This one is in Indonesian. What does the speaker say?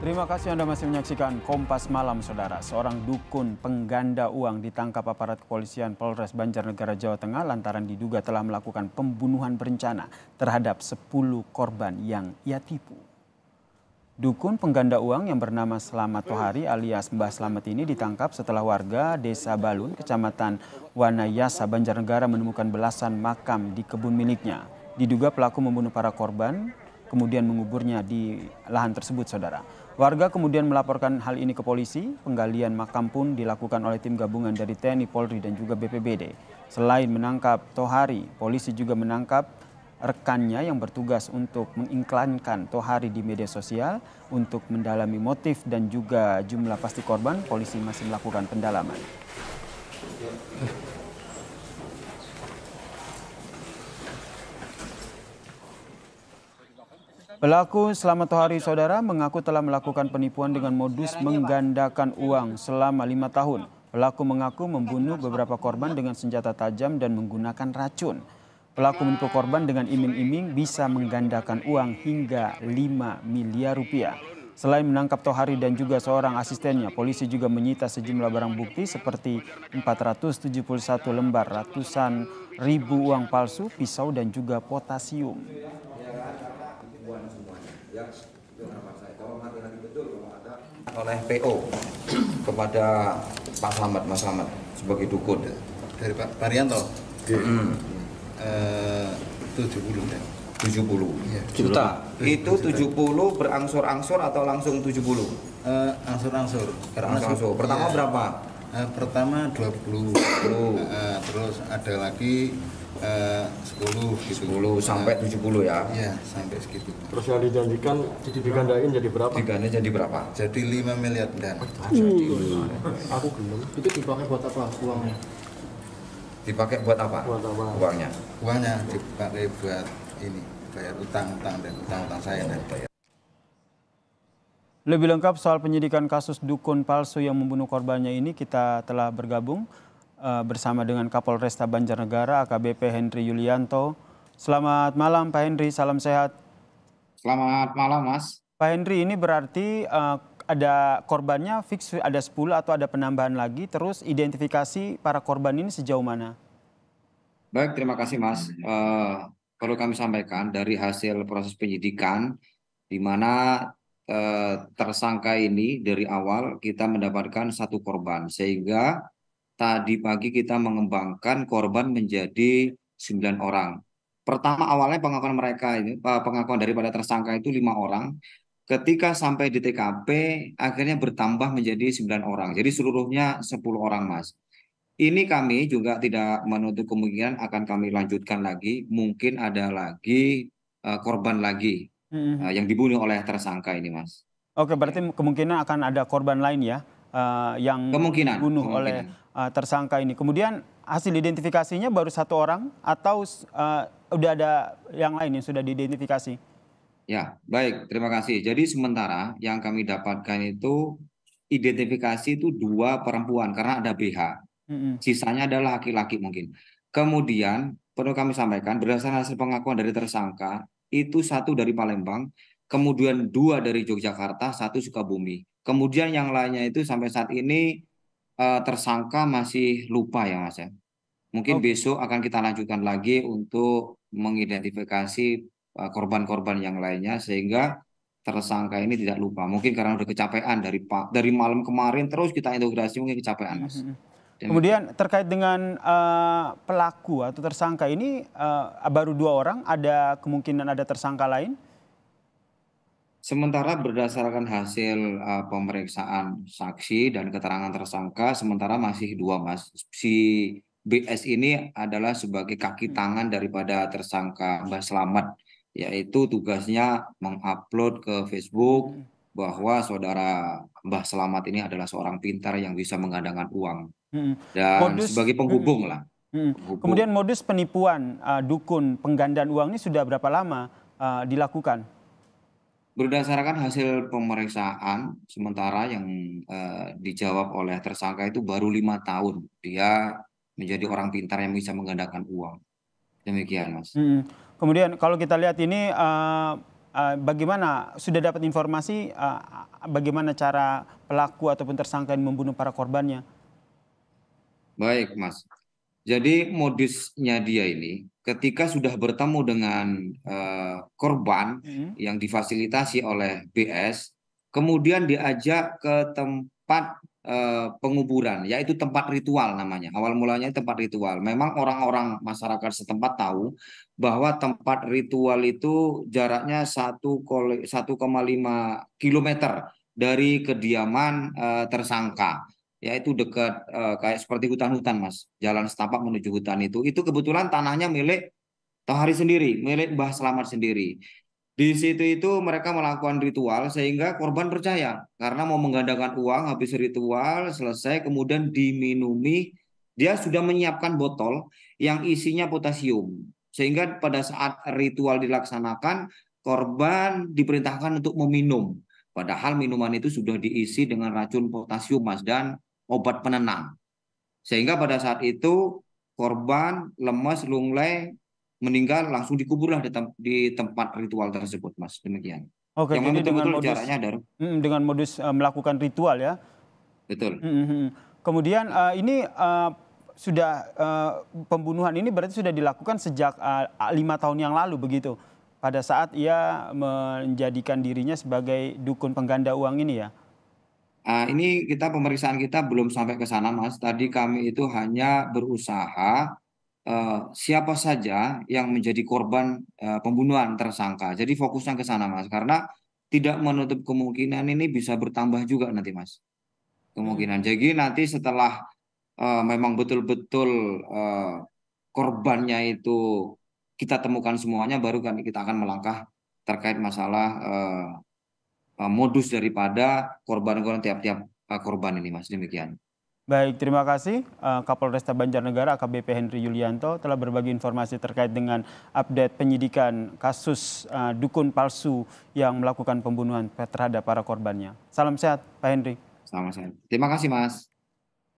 Terima kasih Anda masih menyaksikan Kompas Malam, Saudara. Seorang dukun pengganda uang ditangkap aparat kepolisian Polres Banjarnegara, Jawa Tengah lantaran diduga telah melakukan pembunuhan berencana terhadap 10 korban yang ia tipu. Dukun pengganda uang yang bernama Selamat Tohari alias Mbah Selamat ini ditangkap setelah warga Desa Balun, Kecamatan Wanayasa, Banjarnegara menemukan belasan makam di kebun miliknya. Diduga pelaku membunuh para korban kemudian menguburnya di lahan tersebut, saudara. Warga kemudian melaporkan hal ini ke polisi. Penggalian makam pun dilakukan oleh tim gabungan dari TNI, Polri, dan juga BPBD. Selain menangkap Tohari, polisi juga menangkap rekannya yang bertugas untuk mengiklankan Tohari di media sosial untuk mendalami motif dan juga jumlah pasti korban. Polisi masih melakukan pendalaman. Pelaku Selamat Tohari Saudara mengaku telah melakukan penipuan dengan modus menggandakan uang selama lima tahun. Pelaku mengaku membunuh beberapa korban dengan senjata tajam dan menggunakan racun. Pelaku menipu korban dengan iming-iming bisa menggandakan uang hingga 5 miliar rupiah. Selain menangkap Tohari dan juga seorang asistennya, polisi juga menyita sejumlah barang bukti seperti 471 lembar ratusan ribu uang palsu, pisau dan juga potasium oleh PO kepada Pak Slamet Mas Slamet sebagai dukun dari Pak Parianto iya. mm. Hmm. Eh, puluh 70 ya 70 juta itu 70 berangsur-angsur atau langsung tujuh puluh eh, angsur-angsur berangsur-angsur pertama berapa uh, pertama 20 uh, eh, terus ada lagi eh, uh, 10 gitu. 10 sampai uh, 70 ya iya sampai segitu terus yang dijanjikan jadi digandain jadi berapa digandain jadi berapa jadi 5 miliar dan Oh, hmm. aku belum itu dipakai buat apa uangnya dipakai buat apa buat apa uangnya uangnya dipakai buat ini bayar utang utang dan utang utang saya oh, dan bayar lebih lengkap soal penyidikan kasus dukun palsu yang membunuh korbannya ini kita telah bergabung uh, bersama dengan Kapolresta Banjarnegara AKBP Henry Yulianto. Selamat malam Pak Henry, salam sehat. Selamat malam Mas. Pak Henry ini berarti uh, ada korbannya fix ada 10 atau ada penambahan lagi terus identifikasi para korban ini sejauh mana? Baik, terima kasih Mas. Uh, perlu kami sampaikan dari hasil proses penyidikan di mana Eh, tersangka ini dari awal kita mendapatkan satu korban sehingga tadi pagi kita mengembangkan korban menjadi sembilan orang. Pertama awalnya pengakuan mereka ini eh, pengakuan daripada tersangka itu lima orang. Ketika sampai di TKP akhirnya bertambah menjadi sembilan orang. Jadi seluruhnya sepuluh orang, Mas. Ini kami juga tidak menutup kemungkinan akan kami lanjutkan lagi. Mungkin ada lagi eh, korban lagi hmm. yang dibunuh oleh tersangka ini, Mas. Oke, berarti ya. kemungkinan akan ada korban lain ya uh, yang kemungkinan, dibunuh kemungkinan. oleh uh, tersangka ini. Kemudian hasil identifikasinya baru satu orang atau uh, udah ada yang lain yang sudah diidentifikasi? Ya, baik. Terima kasih. Jadi sementara yang kami dapatkan itu identifikasi itu dua perempuan karena ada BH. Mm-hmm. Sisanya adalah laki-laki mungkin. Kemudian perlu kami sampaikan berdasarkan hasil pengakuan dari tersangka itu satu dari Palembang, kemudian dua dari Yogyakarta, satu Sukabumi. Kemudian yang lainnya itu sampai saat ini uh, tersangka masih lupa ya Mas ya. Mungkin okay. besok akan kita lanjutkan lagi untuk mengidentifikasi eh, korban-korban uh, yang lainnya sehingga tersangka ini tidak lupa. Mungkin karena sudah kecapean dari dari malam kemarin terus kita integrasi mungkin kecapean Mas. Mm-hmm. Kemudian terkait dengan uh, pelaku atau tersangka ini uh, baru dua orang, ada kemungkinan ada tersangka lain? Sementara berdasarkan hasil uh, pemeriksaan saksi dan keterangan tersangka, sementara masih dua mas. Si BS ini adalah sebagai kaki hmm. tangan daripada tersangka Mbak Selamat, yaitu tugasnya mengupload ke Facebook hmm bahwa saudara Mbah Selamat ini adalah seorang pintar yang bisa menggandakan uang hmm. dan modus, sebagai hmm. penghubung hmm. lah. Hmm. Penghubung. Kemudian modus penipuan uh, dukun penggandaan uang ini sudah berapa lama uh, dilakukan? Berdasarkan hasil pemeriksaan sementara yang uh, dijawab oleh tersangka itu baru lima tahun dia menjadi orang pintar yang bisa menggandakan uang. Demikian, Mas. Hmm. Kemudian kalau kita lihat ini uh, Eh, bagaimana sudah dapat informasi uh, bagaimana cara pelaku ataupun tersangka yang membunuh para korbannya? Baik, Mas. Jadi modusnya dia ini ketika sudah bertemu dengan uh, korban hmm. yang difasilitasi oleh BS, kemudian diajak ke tempat Eh, penguburan, yaitu tempat ritual namanya. Awal mulanya tempat ritual. Memang orang-orang masyarakat setempat tahu bahwa tempat ritual itu jaraknya 1,5 km dari kediaman uh, tersangka, yaitu dekat uh, kayak seperti hutan-hutan, Mas. Jalan setapak menuju hutan itu. Itu kebetulan tanahnya milik Tohari sendiri, milik Mbah Selamat sendiri. Di situ itu mereka melakukan ritual sehingga korban percaya karena mau menggandakan uang habis ritual selesai kemudian diminumi dia sudah menyiapkan botol yang isinya potasium sehingga pada saat ritual dilaksanakan korban diperintahkan untuk meminum padahal minuman itu sudah diisi dengan racun potasium Mas dan obat penenang sehingga pada saat itu korban lemas lunglai meninggal langsung dikuburlah di, tem di tempat ritual tersebut, Mas. Demikian. Oke, yang jadi dengan modus jaraknya dengan modus uh, melakukan ritual ya. Betul. Mm -hmm. Kemudian uh, ini uh, sudah uh, pembunuhan ini berarti sudah dilakukan sejak lima uh, tahun yang lalu begitu. Pada saat ia menjadikan dirinya sebagai dukun pengganda uang ini ya. Uh, ini kita pemeriksaan kita belum sampai ke sana, Mas. Tadi kami itu hanya berusaha Eh, siapa saja yang menjadi korban eh, pembunuhan tersangka. Jadi fokusnya ke sana, Mas, karena tidak menutup kemungkinan ini bisa bertambah juga nanti, Mas. Kemungkinan. Hmm. Jadi nanti setelah eh, memang betul-betul korbannya itu kita temukan semuanya, baru kan kita akan melangkah terkait masalah modus daripada korban-korban tiap-tiap korban ini, Mas. Demikian. Baik, terima kasih eh, Kapolresta Banjarnegara AKBP Henry Yulianto telah berbagi informasi terkait dengan update penyidikan kasus eh, dukun palsu yang melakukan pembunuhan terhadap para korbannya. Salam sehat, Pak Henry. Salam sehat. Terima kasih, Mas.